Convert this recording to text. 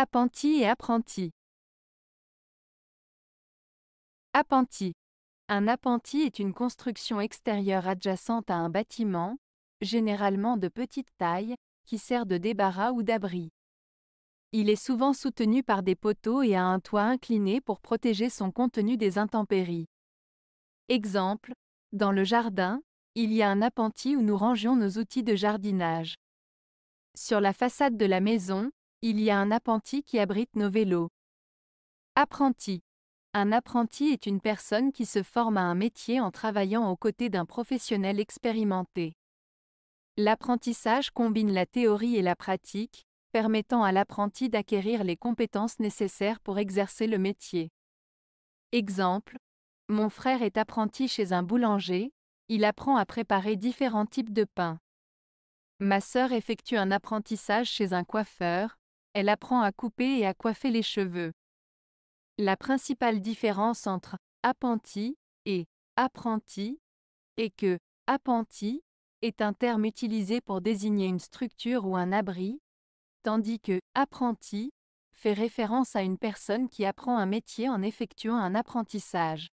Appentis et apprenti. Appentis. Un appentis est une construction extérieure adjacente à un bâtiment, généralement de petite taille, qui sert de débarras ou d'abri. Il est souvent soutenu par des poteaux et a un toit incliné pour protéger son contenu des intempéries. Exemple, dans le jardin, il y a un appentis où nous rangions nos outils de jardinage. Sur la façade de la maison, il y a un apprenti qui abrite nos vélos. Apprenti. Un apprenti est une personne qui se forme à un métier en travaillant aux côtés d'un professionnel expérimenté. L'apprentissage combine la théorie et la pratique, permettant à l'apprenti d'acquérir les compétences nécessaires pour exercer le métier. Exemple. Mon frère est apprenti chez un boulanger, il apprend à préparer différents types de pain. Ma sœur effectue un apprentissage chez un coiffeur, elle apprend à couper et à coiffer les cheveux. La principale différence entre apprenti et apprenti est que apprenti est un terme utilisé pour désigner une structure ou un abri, tandis que apprenti fait référence à une personne qui apprend un métier en effectuant un apprentissage.